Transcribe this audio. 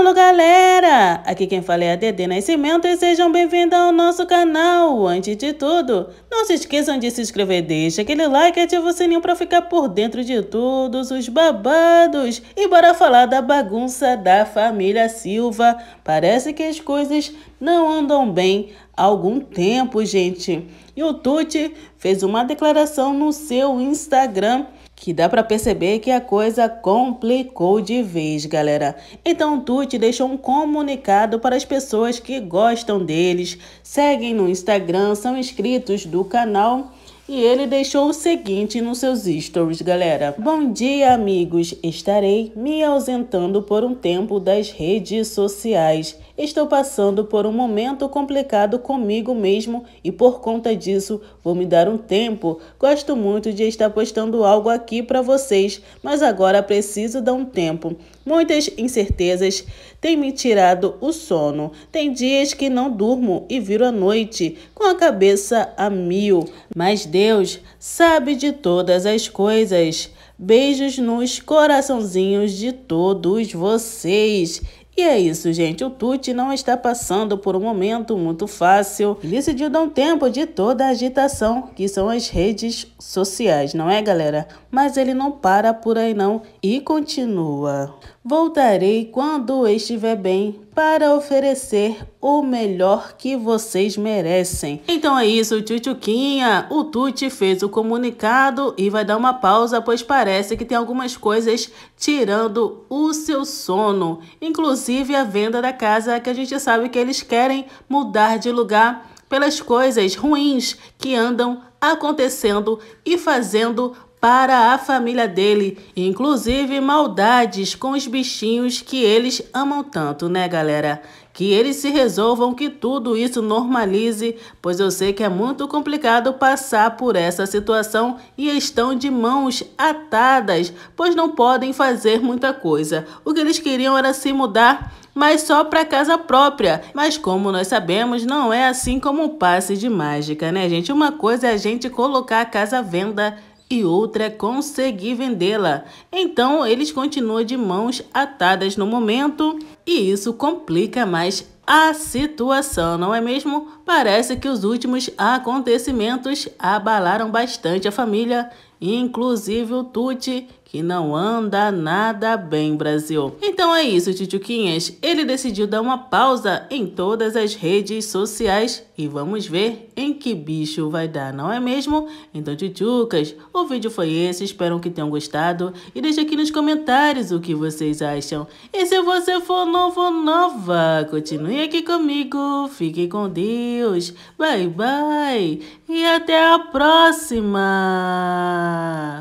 Olá galera, aqui quem fala é a Dede Nascimento e sejam bem-vindos ao nosso canal. Antes de tudo, não se esqueçam de se inscrever, deixa aquele like e ativa o sininho para ficar por dentro de todos os babados. E bora falar da bagunça da família Silva. Parece que as coisas não andam bem há algum tempo, gente. E o Tuti fez uma declaração no seu Instagram que dá para perceber que a coisa complicou de vez, galera. Então o Tuti deixou um comunicado para as pessoas que gostam deles, seguem no Instagram, são inscritos do canal e ele deixou o seguinte nos seus stories, galera. Bom dia, amigos. Estarei me ausentando por um tempo das redes sociais. Estou passando por um momento complicado comigo mesmo e por conta disso vou me dar um tempo. Gosto muito de estar postando algo aqui para vocês, mas agora preciso dar um tempo. Muitas incertezas têm me tirado o sono. Tem dias que não durmo e viro à noite com a cabeça a mil, mas de Deus sabe de todas as coisas. Beijos nos coraçãozinhos de todos vocês. E é isso, gente. O Tuti não está passando por um momento muito fácil. Ele decidiu dar um tempo de toda a agitação, que são as redes sociais, não é, galera? Mas ele não para por aí, não, e continua. Voltarei quando estiver bem para oferecer o melhor que vocês merecem. Então é isso, Tchutchuquinha. O Tuti fez o comunicado e vai dar uma pausa, pois parece que tem algumas coisas tirando o seu sono. Inclusive a venda da casa, que a gente sabe que eles querem mudar de lugar pelas coisas ruins que andam acontecendo e fazendo para a família dele, inclusive maldades com os bichinhos que eles amam tanto, né, galera? Que eles se resolvam que tudo isso normalize, pois eu sei que é muito complicado passar por essa situação e estão de mãos atadas, pois não podem fazer muita coisa. O que eles queriam era se mudar mas só para casa própria. Mas como nós sabemos, não é assim como um passe de mágica, né, gente? Uma coisa é a gente colocar a casa à venda e outra é conseguir vendê-la. Então eles continuam de mãos atadas no momento e isso complica mais a situação, não é mesmo? Parece que os últimos acontecimentos abalaram bastante a família inclusive o Tuti, que não anda nada bem, Brasil. Então é isso, Titiuquinhas. Ele decidiu dar uma pausa em todas as redes sociais e vamos ver em que bicho vai dar, não é mesmo? Então, Titiucas, o vídeo foi esse, espero que tenham gostado e deixe aqui nos comentários o que vocês acham. E se você for novo nova, continue aqui comigo, fique com Deus, bye bye e até a próxima! あ。